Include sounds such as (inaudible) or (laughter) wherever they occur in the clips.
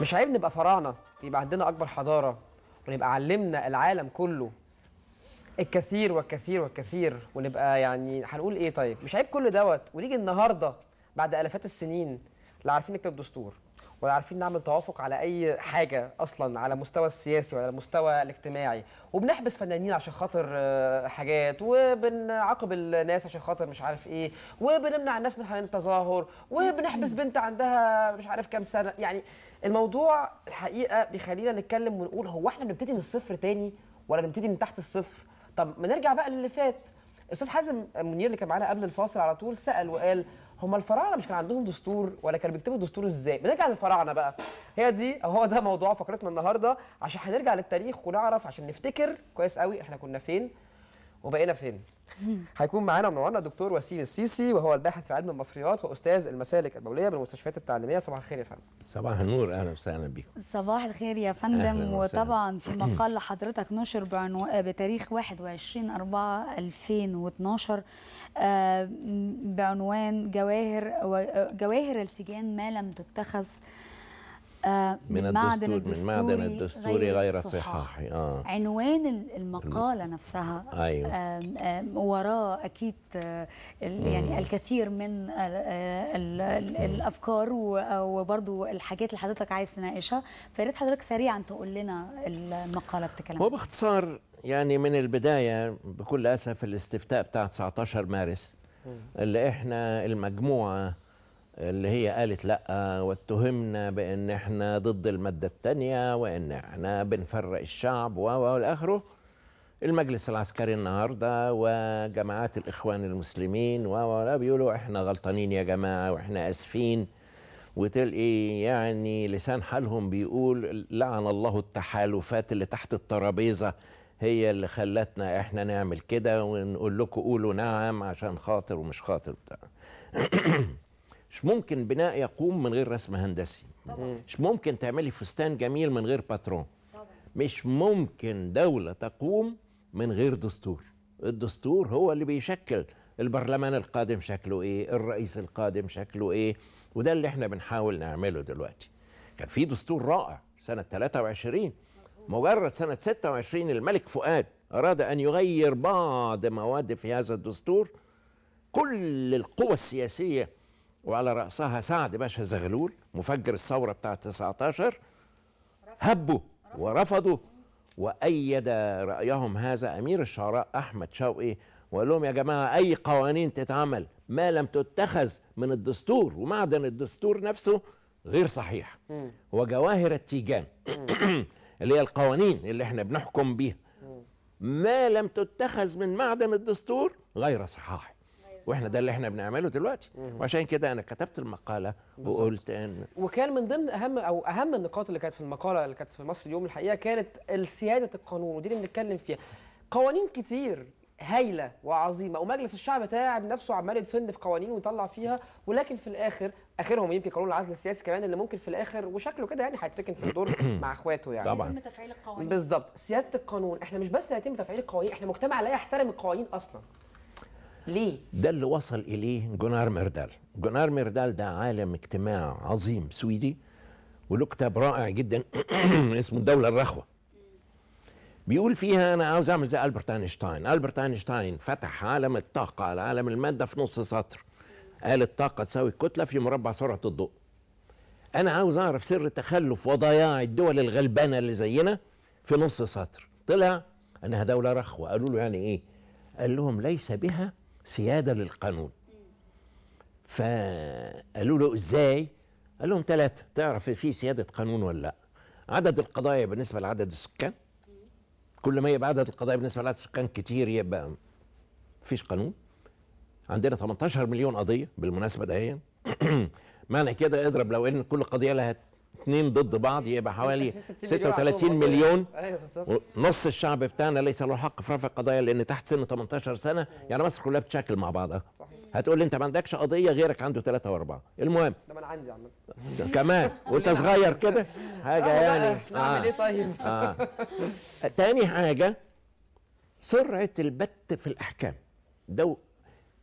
مش عيب نبقى فراعنه يبقى عندنا اكبر حضاره ونبقى علمنا العالم كله الكثير والكثير والكثير ونبقى يعني هنقول ايه طيب مش عيب كل دوت ونيجي النهارده بعد الافات السنين لا عارفين نكتب دستور ولا عارفين نعمل توافق على اي حاجه اصلا على المستوى السياسي وعلى المستوى الاجتماعي وبنحبس فنانين عشان خاطر آه، حاجات وبنعاقب الناس عشان خاطر مش عارف ايه وبنمنع الناس من التظاهر وبنحبس بنت عندها مش عارف كام سنه يعني الموضوع الحقيقه بيخلينا نتكلم ونقول هو احنا بنبتدي من الصفر تاني ولا بنبتدي من تحت الصفر طب ما نرجع بقى للي فات استاذ حازم منير اللي كان معانا قبل الفاصل على طول سال وقال هما الفراعنه مش كان عندهم دستور ولا كانوا بيكتبوا الدستور ازاي بنرجع للفراعنه بقى هي دي هو ده موضوع فقرتنا النهارده عشان هنرجع للتاريخ ونعرف عشان نفتكر كويس قوي احنا كنا فين وبقينا فين (laughs) هيكون معانا منورنا الدكتور وسيم السيسي وهو الباحث في علم المصريات واستاذ المسالك البوليه بالمستشفيات التعليميه صباح الخير يا فندم صباح النور اهلا وسهلا بكم صباح الخير يا فندم وطبعا في (clears throat) مقال حضرتك نشر بعنوان بتاريخ 21 4 2012 بعنوان جواهر جواهر التيجان ما لم تتخذ آه، من الدستور الدستوري من معدن الدستوري غير صحاحي آه. عنوان المقاله نفسها أيوة. آه وراه اكيد آه يعني الكثير من آه الافكار آه، وبرضو الحاجات اللي حضرتك عايز تناقشها فياريت حضرتك سريعا تقول لنا المقاله بتتكلم هو إيه. باختصار يعني من البدايه بكل اسف الاستفتاء بتاع 19 مارس اللي احنا المجموعه اللي هي قالت لا واتهمنا بان احنا ضد الماده الثانيه وان احنا بنفرق الشعب و اخره المجلس العسكري النهارده وجماعات الاخوان المسلمين و بيقولوا احنا غلطانين يا جماعه واحنا اسفين وتلقي يعني لسان حالهم بيقول لعن الله التحالفات اللي تحت الترابيزه هي اللي خلتنا احنا نعمل كده ونقول لكم قولوا نعم عشان خاطر ومش خاطر بتاع (clears throat) مش ممكن بناء يقوم من غير رسم هندسي طبعا. مش ممكن تعملي فستان جميل من غير باترون طبعا. مش ممكن دولة تقوم من غير دستور الدستور هو اللي بيشكل البرلمان القادم شكله ايه الرئيس القادم شكله ايه وده اللي احنا بنحاول نعمله دلوقتي كان في دستور رائع سنة 23 مجرد سنة 26 الملك فؤاد أراد أن يغير بعض مواد في هذا الدستور كل القوى السياسية وعلى رأسها سعد باشا زغلول مفجر الثورة بتاع 19 هبوا ورفضوا وأيد رأيهم هذا أمير الشعراء أحمد شوقي وقال لهم يا جماعة أي قوانين تتعمل ما لم تتخذ من الدستور ومعدن الدستور نفسه غير صحيح وجواهر التيجان (clears throat) اللي هي القوانين اللي احنا بنحكم بيها ما لم تتخذ من معدن الدستور غير صحيح واحنا ده اللي احنا بنعمله دلوقتي وعشان كده انا كتبت المقاله وقلت ان وكان من ضمن اهم او اهم النقاط اللي كانت في المقاله اللي كانت في مصر اليوم الحقيقه كانت سياده القانون ودي اللي بنتكلم فيها قوانين كتير هايله وعظيمه ومجلس الشعب تاعب نفسه عمال يتسن في قوانين ويطلع فيها ولكن في الاخر اخرهم يمكن قانون العزل السياسي كمان اللي ممكن في الاخر وشكله كده يعني هيتركن في الدور (coughs) مع اخواته يعني طبعا تفعيل القوانين بالظبط سياده القانون احنا مش بس هيتم تفعيل القوانين احنا مجتمع لا يحترم القوانين اصلا ليه؟ ده اللي وصل إليه جونار ميردال جونار ميردال ده عالم اجتماع عظيم سويدي وله كتاب رائع جدا (clears throat) اسمه الدولة الرخوة بيقول فيها أنا عاوز أعمل زي ألبرت أينشتاين ألبرت أينشتاين فتح عالم الطاقة على عالم المادة في نص سطر قال الطاقة تساوي الكتلة في مربع سرعة الضوء أنا عاوز أعرف سر تخلف وضياع الدول الغلبانة اللي زينا في نص سطر طلع أنها دولة رخوة قالوا له يعني إيه؟ قال لهم ليس بها سيادة للقانون فقالوا له ازاي قال لهم ثلاثة تعرف في سيادة قانون ولا لا عدد القضايا بالنسبة لعدد السكان كل ما يبقى عدد القضايا بالنسبة لعدد السكان كتير يبقى مفيش قانون عندنا 18 مليون قضية بالمناسبة ده (clears throat) معنى كده اضرب لو ان كل قضية لها اثنين ضد بعض إيه. يبقى حوالي 36 مليون أيوة، نص الشعب بتاعنا ليس له حق في رفع قضايا لان تحت سن 18 سنه يعني مصر كلها بتشكل مع بعضها هتقول لي انت ما عندكش قضيه غيرك عنده ثلاثه واربعه المهم ده انا عندي عمال (laughs) كمان وانت صغير كده حاجه يعني نعمل ايه آه. طيب (laughs) آه. تاني حاجه سرعه البت في الاحكام ده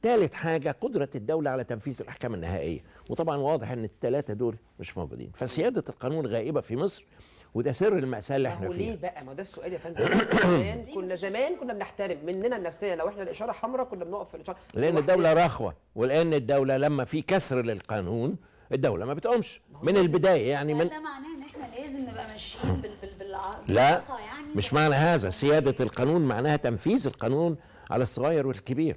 ثالث حاجة قدرة الدولة على تنفيذ الأحكام النهائية وطبعا واضح أن الثلاثة دول مش موجودين فسيادة القانون غائبة في مصر وده سر المأساة اللي احنا فيها ليه بقى ما ده السؤال يا فندم (coughs) كنا زمان كنا بنحترم مننا نفسنا لو احنا الإشارة حمراء كنا بنقف في الإشارة لأن الدولة رخوة ولأن الدولة لما في كسر للقانون الدولة ما بتقومش من البداية يعني من ده معناه ان احنا لازم نبقى ماشيين بال بال لا يعني. مش معنى هذا سيادة القانون معناها تنفيذ القانون على الصغير والكبير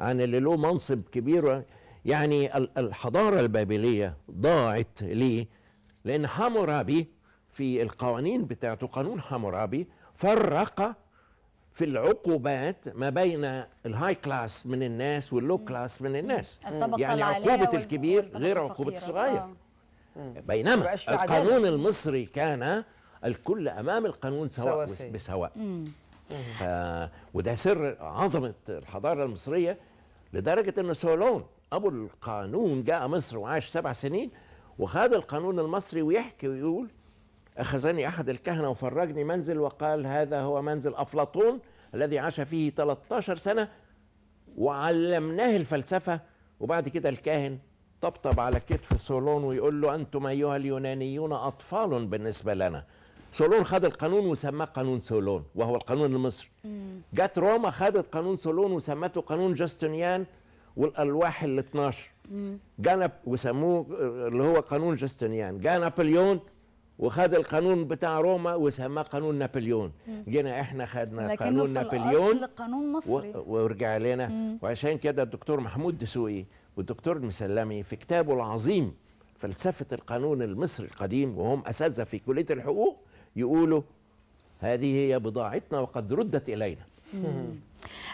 عن اللي له منصب كبير يعني الحضارة البابلية ضاعت ليه لأن حمورابي في القوانين بتاعته قانون حمورابي فرق في العقوبات ما بين الهاي كلاس من الناس واللو كلاس من الناس يعني عقوبة الكبير غير عقوبة الصغير آه. بينما القانون المصري كان الكل أمام القانون سواء بسواء ف... وده سر عظمه الحضاره المصريه لدرجه ان سولون ابو القانون جاء مصر وعاش سبع سنين وخد القانون المصري ويحكي ويقول اخذني احد الكهنه وفرجني منزل وقال هذا هو منزل افلاطون الذي عاش فيه 13 سنه وعلمناه الفلسفه وبعد كده الكاهن طبطب على كتف سولون ويقول له انتم ايها اليونانيون اطفال بالنسبه لنا سولون خد القانون وسماه قانون سولون وهو القانون المصري جت روما خدت قانون سولون وسمته قانون جاستنيان والالواح ال 12 جانا وسموه اللي هو قانون جاستنيان جاء نابليون وخد القانون بتاع روما وسماه قانون نابليون جينا احنا خدنا قانون نابليون قانون مصري و... ورجع لنا وعشان كده الدكتور محمود دسوقي والدكتور مسلمي في كتابه العظيم فلسفه القانون المصري القديم وهم اساتذه في كليه الحقوق يقولوا هذه هي بضاعتنا وقد ردت إلينا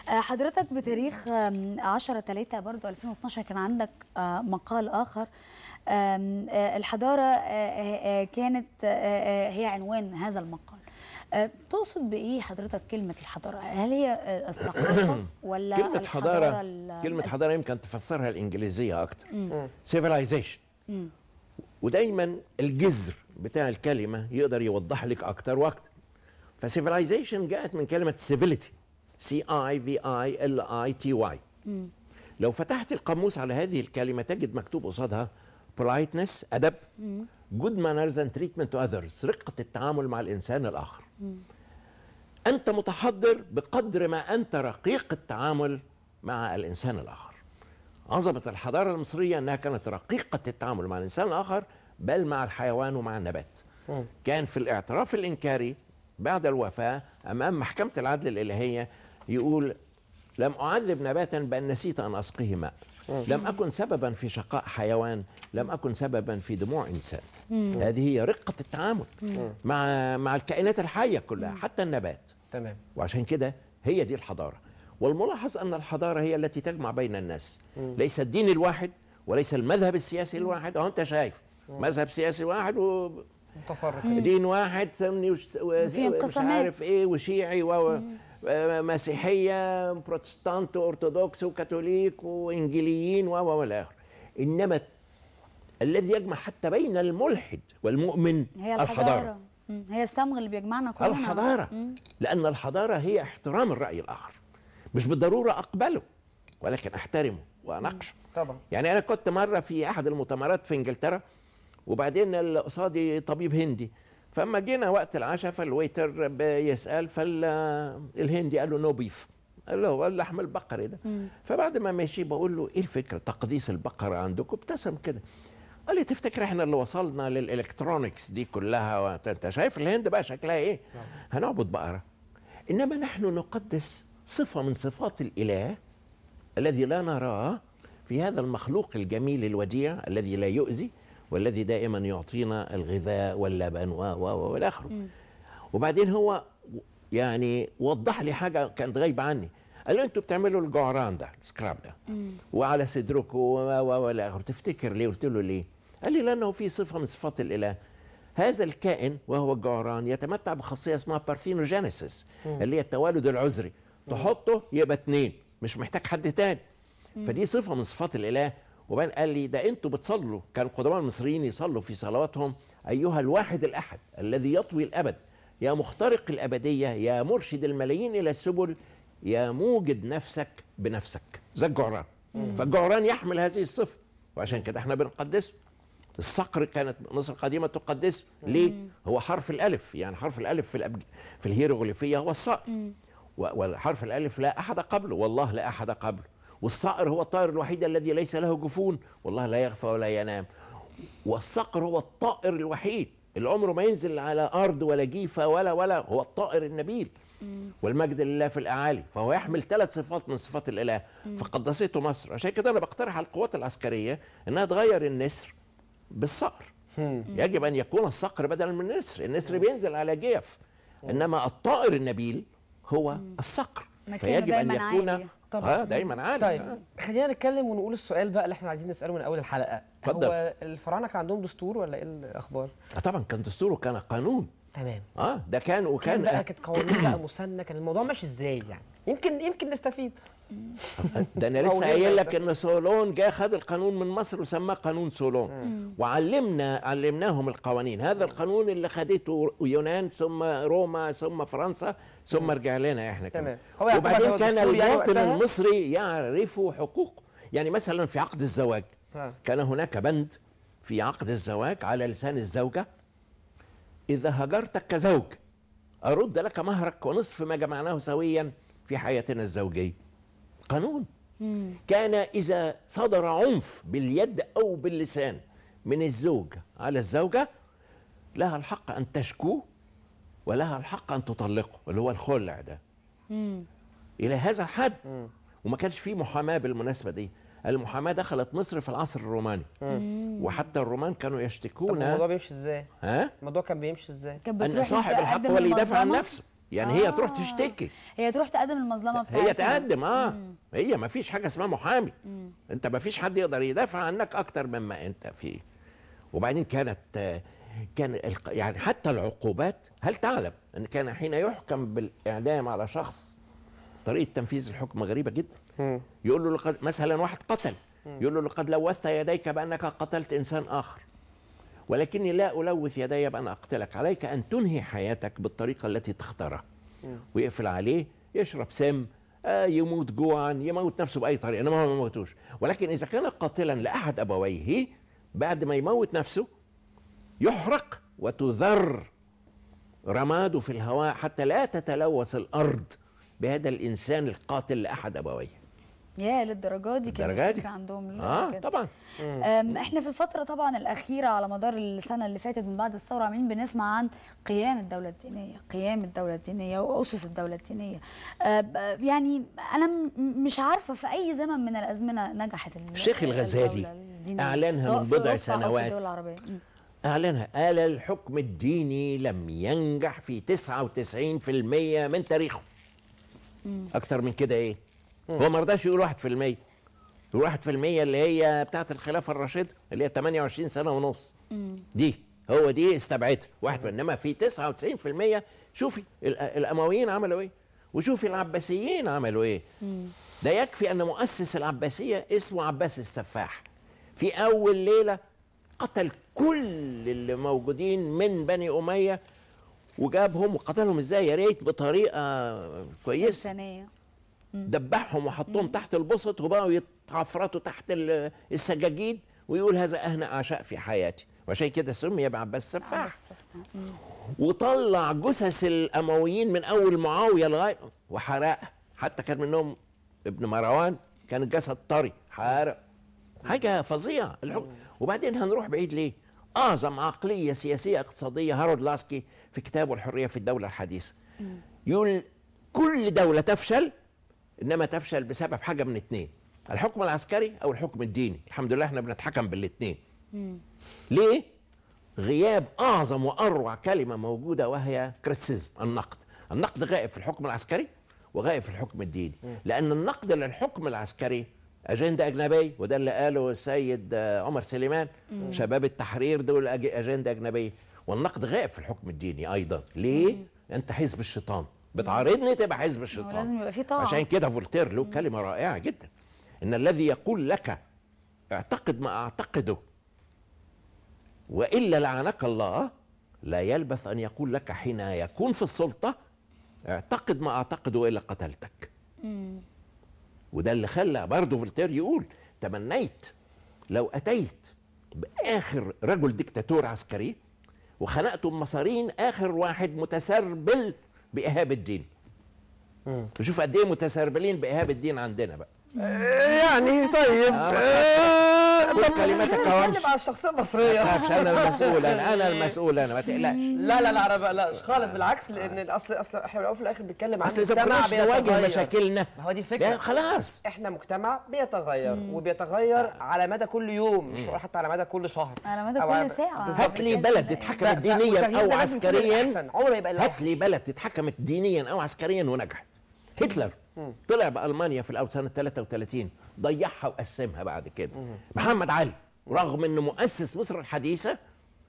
آه، حضرتك بتاريخ 10 3 برضه 2012 كان عندك آه، مقال اخر آه، الحضاره كانت هي عنوان هذا المقال تقصد بايه حضرتك كلمه الحضاره هل هي الثقافه (coughs) ولا كلمه الحضاره حضارة كلمه حضاره يمكن تفسرها الانجليزيه اكتر سيفيلايزيشن ودايما الجذر بتاع الكلمه يقدر يوضح لك اكتر واكتر فسيفلايزيشن جاءت من كلمه سيفيليتي سي اي في اي ال اي تي واي لو فتحت القاموس على هذه الكلمه تجد مكتوب قصادها بولايتنس ادب جود مانرز اند تريتمنت تو اذرز رقه التعامل مع الانسان الاخر مم. انت متحضر بقدر ما انت رقيق التعامل مع الانسان الاخر عظمه الحضاره المصريه انها كانت رقيقه التعامل مع الانسان الاخر بل مع الحيوان ومع النبات كان في الاعتراف الإنكاري بعد الوفاة أمام محكمة العدل الإلهية يقول لم أعذب نباتا بأن نسيت أن أسقيه ماء لم أكن سببا في شقاء حيوان لم أكن سببا في دموع إنسان هذه هي رقة التعامل مع مع الكائنات الحية كلها حتى النبات تمام وعشان كده هي دي الحضارة والملاحظ أن الحضارة هي التي تجمع بين الناس ليس الدين الواحد وليس المذهب السياسي الواحد أهو أنت شايف مذهب سياسي واحد و متفرق دين واحد سني وش... مش عارف ايه وشيعي و آه، مسيحيه بروتستانت وارثوذكس وكاثوليك وانجليين و و الى اخره انما الذي يجمع حتى بين الملحد والمؤمن هي الحضارة, الحضارة. هي الصمغ اللي بيجمعنا كلنا الحضارة مم. لأن الحضارة هي احترام الرأي الآخر مش بالضرورة أقبله ولكن أحترمه وأناقشه طبعا يعني أنا كنت مرة في أحد المؤتمرات في إنجلترا وبعدين اللي قصادي طبيب هندي فاما جينا وقت العشاء فالويتر بيسال فالهندي قال له نو بيف قال هو اللحم البقري ده فبعد ما ماشي بقول له ايه الفكره تقديس البقره عندكم ابتسم كده قال لي تفتكر احنا اللي وصلنا للالكترونكس دي كلها انت شايف الهند بقى شكلها ايه نعم. هنعبد بقره انما نحن نقدس صفه من صفات الاله الذي لا نراه في هذا المخلوق الجميل الوديع الذي لا يؤذي والذي دائما يعطينا الغذاء واللبن و و والى اخره وبعدين هو يعني وضح لي حاجه كانت غايبه عني قال له انتوا بتعملوا الجعران ده السكراب ده مم. وعلى صدركم والى اخره تفتكر ليه قلت له ليه قال لي لانه في صفه من صفات الاله هذا الكائن وهو الجعران يتمتع بخاصيه اسمها بارفينوجينيسيس اللي هي التوالد العذري تحطه يبقى اثنين مش محتاج حد تاني فدي صفه من صفات الاله وبعدين قال لي ده انتوا بتصلوا كان القدماء المصريين يصلوا في صلواتهم ايها الواحد الاحد الذي يطوي الابد يا مخترق الابديه يا مرشد الملايين الى السبل يا موجد نفسك بنفسك زي الجعران فالجعران يحمل هذه الصفه وعشان كده احنا بنقدسه الصقر كانت مصر القديمه تقدسه ليه هو حرف الالف يعني حرف الالف في الأبج... في الهيروغليفيه هو الصقر وحرف الالف لا احد قبله والله لا احد قبله والصقر هو الطائر الوحيد الذي ليس له جفون والله لا يغفى ولا ينام والصقر هو الطائر الوحيد اللي عمره ما ينزل على أرض ولا جيفة ولا ولا هو الطائر النبيل والمجد لله في الأعالي فهو يحمل ثلاث صفات من صفات الإله فقدسته مصر عشان كده أنا بقترح على القوات العسكرية إنها تغير النسر بالصقر يجب أن يكون الصقر بدلا من النسر النسر بينزل على جيف إنما الطائر النبيل هو الصقر فيجب أن يكون طبعا آه، دايما عالي طيب آه. خلينا نتكلم ونقول السؤال بقى اللي احنا عايزين نساله من اول الحلقه فضل. هو الفراعنه كان عندهم دستور ولا ايه الاخبار؟ آه طبعا كان دستور وكان قانون تمام اه ده كان وكان كان بقى (coughs) كانت قوانين بقى مسنه كان الموضوع ماشي ازاي يعني؟ يمكن يمكن نستفيد ده انا (laughs) لسه قايل لك ان سولون جه خد القانون من مصر وسماه قانون سولون وعلمنا علمناهم القوانين هذا القانون اللي خدته يونان ثم روما ثم فرنسا ثم رجع لنا احنا كمان وبعدين كان يعني المواطن المصري يعرف حقوقه يعني مثلا في عقد الزواج نعم. كان هناك بند في عقد الزواج على لسان الزوجه اذا هجرتك كزوج ارد لك مهرك ونصف ما جمعناه سويا في حياتنا الزوجيه قانون كان إذا صدر عنف باليد أو باللسان من الزوج على الزوجة لها الحق أن تشكو ولها الحق أن تطلقه اللي هو الخلع ده مم. إلى هذا الحد مم. وما كانش فيه محاماة بالمناسبة دي المحاماة دخلت مصر في العصر الروماني مم. وحتى الرومان كانوا يشتكون طب الموضوع بيمشي ازاي؟ ها؟ الموضوع كان بيمشي ازاي؟ كان ان صاحب الحق هو اللي يدافع عن نفسه يعني آه. هي تروح آه. تشتكي هي تروح تقدم المظلمه بتاعتها هي تقدم اه مم. هي ما فيش حاجه اسمها محامي مم. انت ما فيش حد يقدر يدافع عنك اكتر مما انت فيه وبعدين كانت كان يعني حتى العقوبات هل تعلم ان كان حين يحكم بالاعدام على شخص طريقه تنفيذ الحكم غريبه جدا مم. يقول له لقد مثلا واحد قتل يقول له لقد لوثت يديك بانك قتلت انسان اخر ولكني لا ألوث يدي بأن أقتلك عليك أن تنهي حياتك بالطريقة التي تختارها نعم. ويقفل عليه يشرب سم آه يموت جوعا يموت نفسه بأي طريقة أنا ما موتوش ولكن إذا كان قاتلا لأحد أبويه بعد ما يموت نفسه يحرق وتذر رماده في الهواء حتى لا تتلوث الأرض بهذا الإنسان القاتل لأحد أبويه يا للدرجه دي كان فكره عندهم اه كده. طبعا احنا في الفتره طبعا الاخيره على مدار السنه اللي فاتت من بعد الثوره عاملين بنسمع عن قيام الدوله الدينيه قيام الدوله الدينيه واسس الدوله الدينيه أه، أه، يعني انا مش عارفه في اي زمن من الازمنه نجحت الشيخ الغزالي اعلنها من بضع سنوات أعلنها قال الحكم الديني لم ينجح في 99% من تاريخه أكتر من كده إيه؟ هو ما رضاش يقول 1% يقول 1% اللي هي بتاعه الخلافه الراشده اللي هي 28 سنه ونص دي هو دي استبعدها واحد انما في 99% شوفي الامويين عملوا ايه وشوفي العباسيين عملوا ايه ده يكفي ان مؤسس العباسيه اسمه عباس السفاح في اول ليله قتل كل اللي موجودين من بني اميه وجابهم وقتلهم ازاي يا ريت بطريقه كويسه دبحهم وحطهم تحت البسط وبقوا يتعفرطوا تحت السجاجيد ويقول هذا اهنى عشاء في حياتي وشيء كده سمي ابن عباس السفاح وطلع جثث الامويين من اول معاويه لغايه وحرقها حتى كان منهم ابن مروان كان الجسد طري حارق حاجه فظيعه الحكم وبعدين هنروح بعيد ليه اعظم عقليه سياسيه اقتصاديه هارولد لاسكي في كتابه الحريه في الدوله الحديثه يقول كل دوله تفشل انما تفشل بسبب حاجه من اتنين الحكم العسكري او الحكم الديني الحمد لله احنا بنتحكم بالاتنين ليه غياب اعظم واروع كلمه موجوده وهي كريتسيزم النقد النقد غائب في الحكم العسكري وغائب في الحكم الديني لان النقد للحكم العسكري اجنده اجنبيه وده اللي قاله السيد آه، عمر سليمان مم. شباب التحرير دول اجنده اجنبيه والنقد غائب في الحكم الديني ايضا ليه مم. انت حزب الشيطان بتعارضني تبقى حزب الشيطان لازم يبقى في طاعه عشان كده فولتير له كلمه رائعه جدا ان الذي يقول لك اعتقد ما اعتقده والا لعنك الله لا يلبث ان يقول لك حين يكون في السلطه اعتقد ما اعتقده والا قتلتك وده اللي خلى برضه فولتير يقول تمنيت لو اتيت باخر رجل ديكتاتور عسكري وخنقته بمصارين اخر واحد متسربل باهاب الدين شوف قد ايه متسربلين باهاب الدين عندنا بقى يعني طيب آه خذ كلمتك اهو مع الشخصيه المصريه ما تخافش انا المسؤول انا انا (laughs) المسؤول انا ما تقلقش لا لا لا انا ما بقلقش خالص بالعكس لان الاصل اصل احنا في الاول الاخر بنتكلم عن اصل اذا كناش مشاكلنا ما هو دي الفكره خلاص احنا مجتمع بيتغير وبيتغير آه. على مدى كل يوم مش حتى على مدى كل شهر على مدى كل ساعه هات لي بلد اتحكمت دينيا او عسكريا عمره ما يبقى هات لي بلد اتحكمت دينيا او عسكريا ونجحت هتلر طلع بالمانيا في الاول سنه 33 ضيعها وقسمها بعد كده محمد علي رغم انه مؤسس مصر الحديثه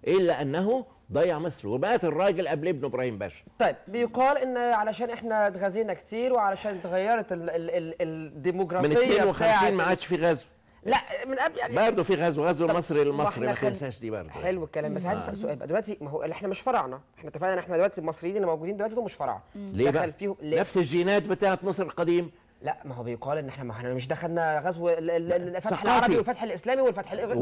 الا انه ضيع مصر وبقت الراجل قبل ابنه ابراهيم باشا طيب بيقال ان علشان احنا اتغذينا كتير وعلشان اتغيرت الديموغرافيه من 52 ما عادش في غزو لا من قبل يعني برضه في غزو غزو المصري المصري ما تنساش دي برضه حلو الكلام بس عايز اسال سؤال بقى دلوقتي ما هو احنا مش فرعنا احنا اتفقنا ان احنا دلوقتي المصريين اللي موجودين دلوقتي دول مش فرعنا ليه بقى؟ فيهم ليه؟ نفس الجينات بتاعت مصر القديم لا ما هو بيقال ان احنا ما احنا مش دخلنا غزو الفتح العربي والفتح الاسلامي والفتح الحاجات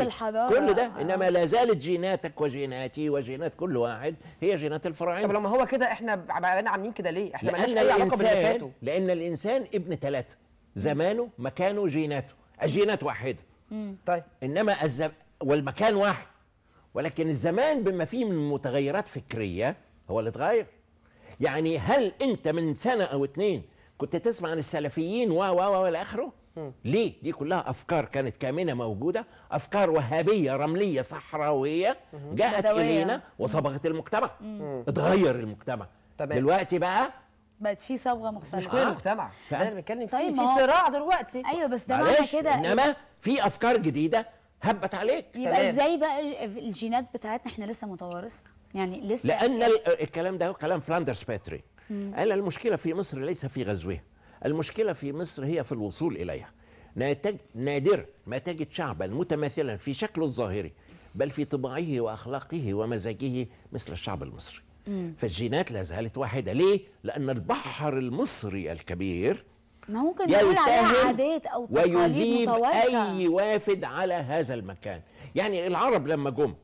دي كل ده آه. انما لا زالت جيناتك وجيناتي وجينات كل واحد هي جينات الفراعنه طب لما هو كده احنا بقينا عاملين كده ليه؟ احنا مالناش اي علاقه باللي لان الانسان ابن ثلاثه زمانه مكانه جيناته الجينات واحده طيب انما الزم... والمكان واحد ولكن الزمان بما فيه من متغيرات فكريه هو اللي اتغير يعني هل انت من سنه او اتنين كنت تسمع عن السلفيين و و و الى اخره ليه دي كلها افكار كانت كامنه موجوده افكار وهابيه رمليه صحراويه جاءت الينا وصبغت المجتمع اتغير المجتمع طبعا. دلوقتي بقى بقت في صبغه مختلفه مش كل المجتمع ده بنتكلم فيه طيب في صراع دلوقتي ايوه بس ده معنى كده انما في افكار جديده هبت عليك يبقى ازاي بقى الجينات بتاعتنا احنا لسه متوارثه يعني لسه لان الكلام ده كلام فلاندرز باتري قال المشكلة في مصر ليس في غزوها المشكلة في مصر هي في الوصول إليها ناتج نادرا ما تجد شعبا متماثلا في شكله الظاهري بل في طباعه وأخلاقه ومزاجه مثل الشعب المصري مم. فالجينات لا زالت واحدة ليه؟ لأن البحر المصري الكبير ما ممكن نقول عليها عادات أو تقاليد ويذيب متوارثة. أي وافد على هذا المكان يعني العرب لما جم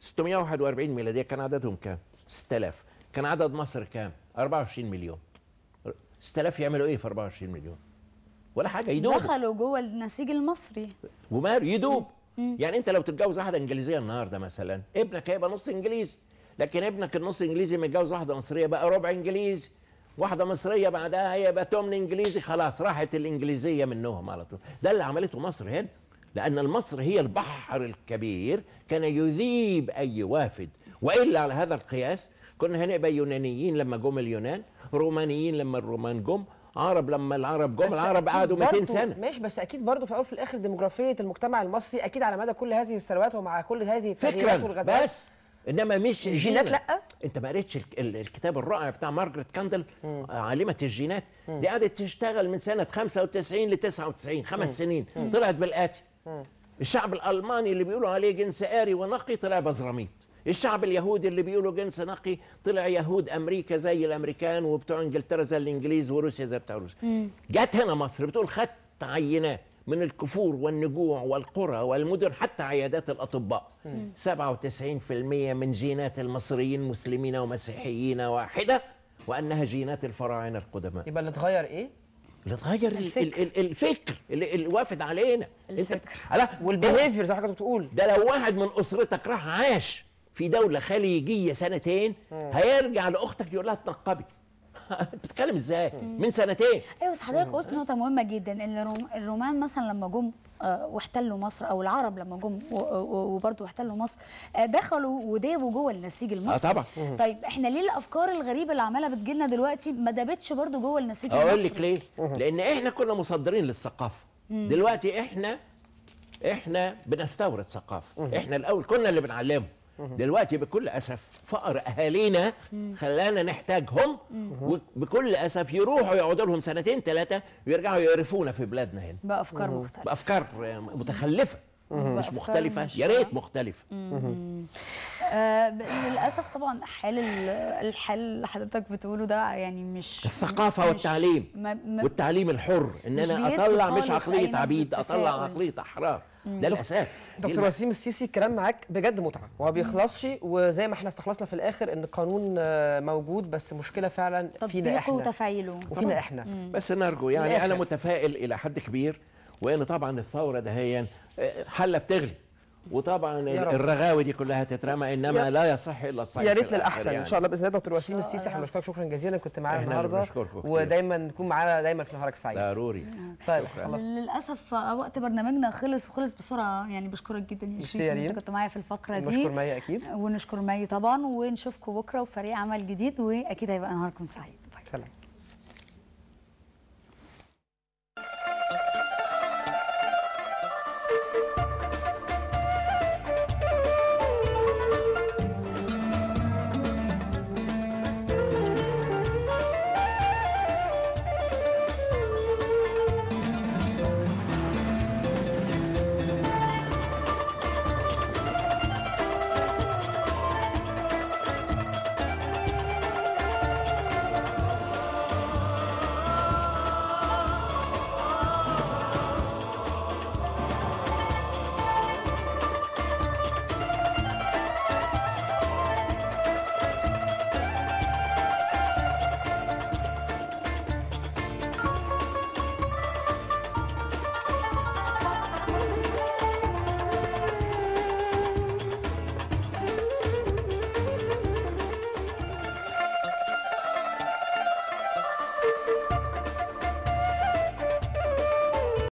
641 ميلادية كان عددهم كام؟ 6000 كان عدد مصر كام 24 مليون 6000 يعملوا ايه في 24 مليون ولا حاجه يدوب دخلوا جوه النسيج المصري ومار يدوب يعني انت لو تتجوز واحده انجليزيه النهارده مثلا ابنك هيبقى نص انجليزي لكن ابنك النص انجليزي متجوز واحده مصريه بقى ربع انجليزي واحده مصريه بعدها هيبقى تمن انجليزي خلاص راحت الانجليزيه منهم على طول ده اللي عملته مصر هنا لان مصر هي البحر الكبير كان يذيب اي وافد والا على هذا القياس كنا هنبقى يونانيين لما جم اليونان رومانيين لما الرومان جم عرب لما العرب جم العرب قعدوا 200 سنه ماشي بس اكيد برضه في الاول في الاخر ديموغرافيه المجتمع المصري اكيد على مدى كل هذه الثروات ومع كل هذه التغييرات والغزوات بس انما مش الجينات لا انت ما قريتش الكتاب الرائع بتاع مارجريت كاندل مم. عالمه الجينات مم. دي قعدت تشتغل من سنه 95 ل 99 خمس سنين مم. طلعت بالاتي الشعب الالماني اللي بيقولوا عليه جنس آري ونقي طلع بزراميط الشعب اليهودي اللي بيقولوا جنس نقي طلع يهود امريكا زي الامريكان وبتوع انجلترا زي الانجليز وروسيا زي بتوع روسيا جت هنا مصر بتقول خدت عينات من الكفور والنجوع والقرى والمدن حتى عيادات الأطباء 97% من جينات المصريين مسلمين ومسيحيين واحدة وأنها جينات الفراعنة القدماء يبقى اللي اتغير إيه؟ اللي اتغير الفكر, الفكر اللي, الوافد وافد علينا الفكر والبيهيفير زي ما حضرتك بتقول ده لو واحد من أسرتك راح عاش في دوله خليجيه سنتين هيرجع لاختك يقول لها تنقبي (laughs) بتتكلم ازاي من سنتين ايوه بس حضرتك قلت نقطه مهمه جدا ان الرومان مثلا لما جم آه، واحتلوا مصر او العرب لما جم وبرضه واحتلوا مصر آه، دخلوا ودابوا جوه النسيج المصري اه طبعا طيب احنا ليه الافكار الغريبه اللي عماله بتجي لنا دلوقتي ما دابتش برضه جوه النسيج المصري اقول لك ليه لان احنا كنا مصدرين للثقافه دلوقتي احنا احنا بنستورد ثقافه احنا الاول كنا اللي بنعلمه دلوقتي بكل اسف فقر اهالينا خلانا نحتاجهم وبكل اسف يروحوا يقعدوا لهم سنتين ثلاثه ويرجعوا يقرفونا في بلادنا هنا بافكار مختلفه بافكار متخلفه مش مختلفة يا ريت مختلفة آه للأسف طبعا حال الحال اللي حضرتك بتقوله ده يعني مش الثقافة مش والتعليم ما ما والتعليم الحر إن أنا أطلع مش عقلية عبيد أطلع عقلية أحرار ده الاساس دكتور وسيم السيسي الكلام معاك بجد متعه وما بيخلصش وزي ما احنا استخلصنا في الاخر ان القانون آه، موجود بس مشكله فعلا فينا احنا تطبيقه وتفعيله وفينا احنا بس نرجو يعني انا متفائل الى حد كبير وان طبعا الثوره دهيا آه، حله بتغلي وطبعا الرغاوي دي كلها تترمى انما لا يصح الا الصحيح يا ريت للاحسن يعني. ان شاء الله باذن الله دكتور وسيم السيسي احنا بنشكرك شكرا جزيلا كنت معانا النهارده ودايما نكون معانا دايما في نهارك سعيد ضروري آه، طيب خلاص للاسف وقت برنامجنا خلص وخلص بسرعه يعني بشكرك جدا يا شيخ انت كنت معايا في الفقره دي نشكر مي اكيد ونشكر مي طبعا ونشوفكم بكره وفريق عمل جديد واكيد هيبقى نهاركم سعيد باي. سلام